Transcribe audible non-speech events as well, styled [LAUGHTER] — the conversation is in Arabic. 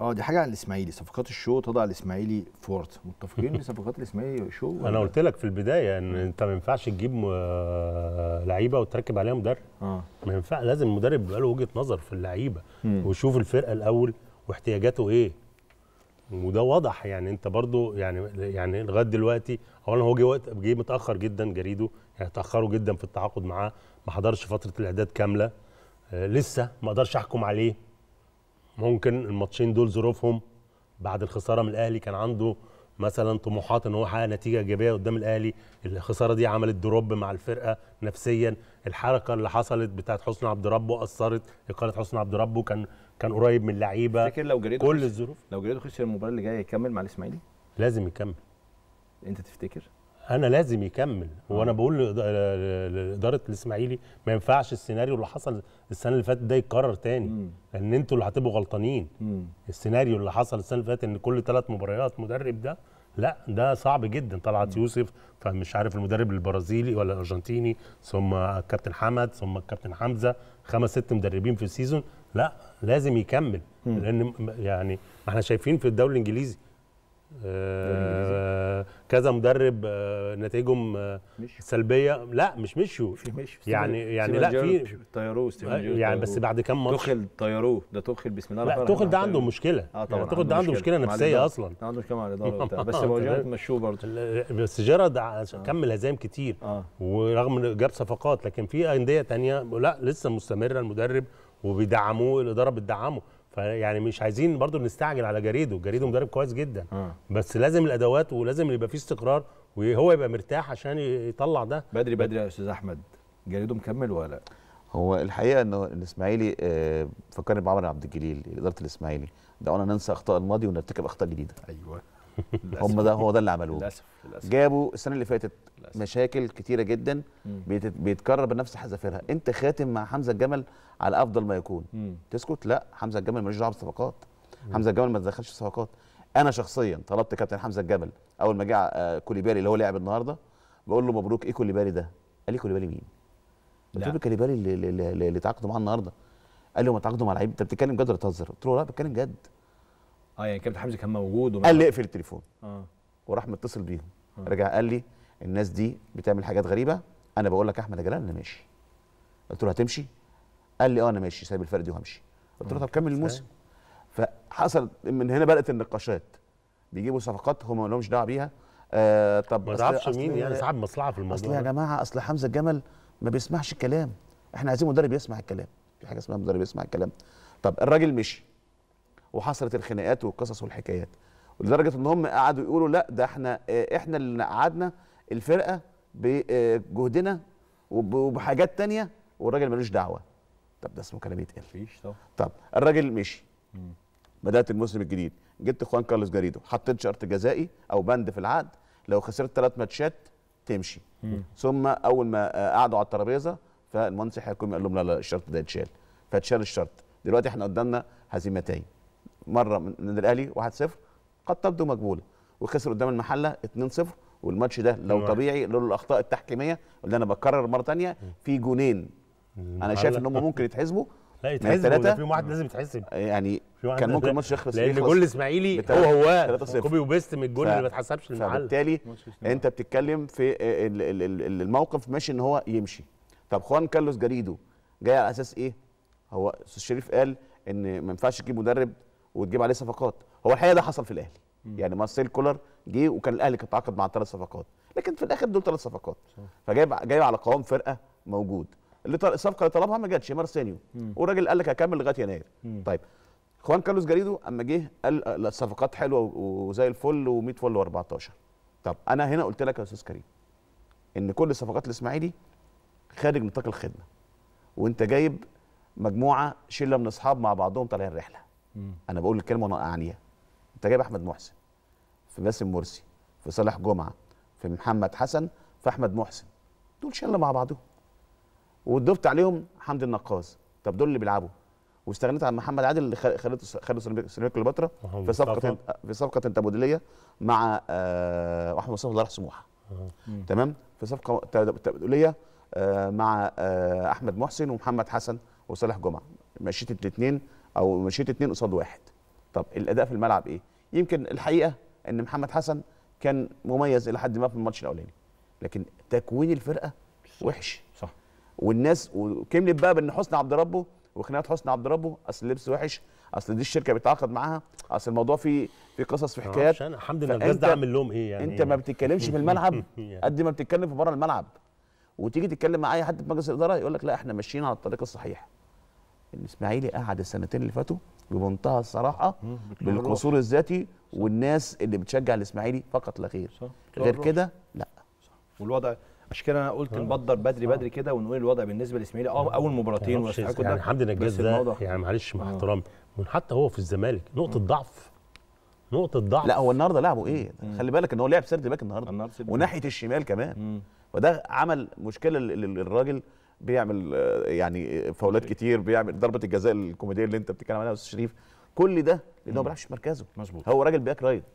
اه دي حاجه عن الاسماعيلي صفقات الشو تضع الاسماعيلي فورت متفقين ان [LAUGHS] صفقات الاسماعيلي شو انا قلت لك في البدايه ان انت ما ينفعش تجيب آه، لعيبه وتركب عليها مدرب اه ما ينفع لازم المدرب يبقى له وجهه نظر في اللعيبه ويشوف الفرقه الاول واحتياجاته ايه وده واضح يعني انت برضو يعني يعني لغايه دلوقتي اولا هو جه وقت جه متاخر جدا جريده يعني تاخروا جدا في التعاقد معاه ما حضرش فتره الاعداد كامله آه لسه ما اقدرش احكم عليه ممكن الماتشين دول ظروفهم بعد الخساره من الاهلي كان عنده مثلا طموحات ان هو يحقق نتيجه ايجابيه قدام الاهلي الخساره دي عملت دروب مع الفرقه نفسيا الحركه اللي حصلت بتاعه حسن عبد ربه اثرت اقاله حسن عبد ربه كان كان قريب من اللعيبه لو كل الظروف لو جريدو خسر المباراه اللي جايه يكمل مع الاسماعيلي لازم يكمل انت تفتكر انا لازم يكمل هو انا آه. بقول لاداره الاسماعيلي ما ينفعش السيناريو اللي حصل السنه اللي فاتت ده يتكرر تاني لان انتوا اللي هتبقوا غلطانين السيناريو اللي حصل السنه اللي فاتت ان كل ثلاث مباريات مدرب ده لا ده صعب جدا طلعت يوسف فمش عارف المدرب البرازيلي ولا الارجنتيني ثم الكابتن حمد ثم الكابتن حمزه خمس ست مدربين في السيزون لا لازم يكمل لان يعني ما احنا شايفين في الدوري الانجليزي آه، كذا مدرب آه، نتائجهم آه، سلبيه لا مش مشوا يعني يعني لا في طيروه يعني بس بعد كام ماتش تخل طيروه ده تخل بسم الله الرحمن الرحيم لا يعني تخل ده عنده مشكله اه طبعا يعني تخل ده عنده مشكله, نفسيه اصلا عنده مشكله مع الاداره بس [LAUGHS] هو جيرارد مشوه برضه بس جيرارد كمل هزايم كتير ورغم جاب صفقات لكن في انديه ثانيه لا لسه مستمره المدرب وبيدعموه الاداره بتدعمه فيعني مش عايزين برضو نستعجل على جريده جريده مدرب كويس جدا آه. بس لازم الادوات ولازم يبقى فيه استقرار وهو يبقى مرتاح عشان يطلع ده بدري بدري يا استاذ احمد جريده مكمل ولا هو الحقيقه انه الاسماعيلي آه، فكرني بعمر عبد الجليل اداره الاسماعيلي دعونا ننسى اخطاء الماضي ونرتكب اخطاء جديده ايوه هم ده هو ده اللي عملوه للاسف جابوا السنه اللي فاتت للأسف. مشاكل كتيره جدا بيتكرر بنفس حذافيرها انت خاتم مع حمزه الجمل على افضل ما يكون مم. تسكت لا حمزه الجمل ملوش دعوه بالصفقات حمزه الجمل ما تدخلش صفقات انا شخصيا طلبت كابتن حمزه الجمل اول ما جه آه، كوليبالي اللي هو لعب النهارده بقول له مبروك ايه كوليبالي ده قال لي كوليبالي مين قلت له كوليبالي اللي, اللي, اللي تعاقدوا معاه النهارده قال لي هم تعاقدوا مع لعيب انت بتتكلم جد ولا بتهزر قلت له لا بتكلم جد اه يعني كابتن حمزه كان موجود قال لي اقفل التليفون اه وراح متصل بيهم آه. رجع قال لي الناس دي بتعمل حاجات غريبه انا بقول لك احمد يا جلال انا ماشي قلت له هتمشي قال لي اه انا ماشي سايب الفرق دي وهمشي قلت له طب كمل الموسم فحصل من هنا بدات النقاشات بيجيبوا صفقات هم ما لهمش دعوه بيها آه طب ما تعرفش مين يعني ساعات مصلحه في الموضوع اصل يا جماعه اصل حمزه الجمل ما بيسمعش الكلام احنا عايزين مدرب يسمع الكلام في حاجه اسمها مدرب يسمع الكلام طب الراجل مشي وحصلت الخناقات والقصص والحكايات ولدرجه ان هم قعدوا يقولوا لا ده احنا آه، احنا اللي قعدنا الفرقه بجهدنا وبحاجات تانية والراجل ملوش دعوه طب ده اسمه كلام يتقال مفيش طبعا طب الراجل مشي بدات الموسم الجديد جبت خوان كارلوس جاريدو حطيت شرط جزائي او بند في العقد لو خسرت ثلاث ماتشات تمشي ثم اول ما آه، قعدوا على الترابيزه فالمنصح الحكومي قال لهم لا لا الشرط ده يتشال فاتشال الشرط دلوقتي احنا قدامنا هزيمتين مره من الاهلي 1-0 قد تبدو مقبوله وخسر قدام المحله 2-0 والماتش ده لو طبيعي لولا الاخطاء التحكيميه اللي انا بكرر مره ثانيه في جونين انا شايف ان هم ممكن يتحسبوا لا يتحسب في واحد لازم يتحسب يعني كان ممكن الماتش يخلص لان جول الاسماعيلي هو هو كوبي وبيست من الجول ف... اللي ما اتحسبش للمعلم فبالتالي انت بتتكلم في الموقف ماشي ان هو يمشي طب خوان كارلوس جريدو جاي على اساس ايه هو استاذ شريف قال ان ما ينفعش تجيب مدرب وتجيب عليه صفقات هو الحقيقه ده حصل في الاهلي يعني مارسيل كولر جه وكان الاهلي كان تعاقد مع ثلاث صفقات لكن في الاخر دول ثلاث صفقات فجايب جايب على قوام فرقه موجود اللي الصفقه اللي طلبها ما جاتش مارسينيو والراجل قال لك هكمل لغايه يناير مم. طيب خوان كارلوس جريدو اما جه قال الصفقات حلوه وزي الفل و100 فل و14 طب انا هنا قلت لك يا استاذ كريم ان كل صفقات الاسماعيلي خارج نطاق الخدمه وانت جايب مجموعه شله من اصحاب مع بعضهم طالعين رحله مم. انا بقول الكلمه وانا اعنيها انت جايب احمد محسن في باسم مرسي في صالح جمعه في محمد حسن في احمد محسن دول شله مع بعضهم وضفت عليهم حمدي النقاز طب دول اللي بيلعبوا واستغنيت عن محمد عادل اللي خليته خليته سيرفيا كليوباترا في صفقه في صفقه تبادليه مع آه، احمد مصطفى الله سموحه آه. تمام في صفقه تبادليه آه، مع احمد محسن ومحمد حسن وصالح جمعه مشيت الاثنين او مشيت اتنين قصاد واحد طب الاداء في الملعب ايه يمكن الحقيقه ان محمد حسن كان مميز الى حد ما في الماتش الاولاني لكن تكوين الفرقه وحش صح والناس وكملت بقى بان حسن عبد ربه وخناقه حسن عبد ربه اصل اللبس وحش اصل دي الشركه بيتعاقد معاها اصل الموضوع فيه في قصص في اه، حكايات عشان لله النجاز ده عامل لهم ايه يعني انت ما بتتكلمش في الملعب [LAUGHS] قد ما بتتكلم في بره الملعب وتيجي تتكلم مع اي حد في مجلس الاداره يقول لك لا احنا ماشيين على الطريق الصحيح الاسماعيلي قعد السنتين اللي فاتوا بمنتهى الصراحه بالقصور الذاتي والناس اللي بتشجع الاسماعيلي فقط لا غير غير كده لا صح. والوضع عشان كده انا قلت آه. نبدر بدري صح. بدري كده ونقول الوضع بالنسبه للاسماعيلي اه اول مباراتين ويستحقوا يعني حمدي نجاز ده يعني معلش مع آه. احترامي حتى هو في الزمالك نقطه آه. ضعف نقطه ضعف لا هو النهارده لعبه ايه مم. خلي بالك ان هو لعب سرد باك النهارده وناحيه الشمال كمان وده عمل مشكله للراجل بيعمل آه، يعني آه، فاولات أيوة. كتير بيعمل ضربه الجزاء الكوميديه اللي انت بتتكلم عنها يا استاذ شريف كل ده لان هو ما بيلعبش في مركزه مظبوط هو راجل باك رايت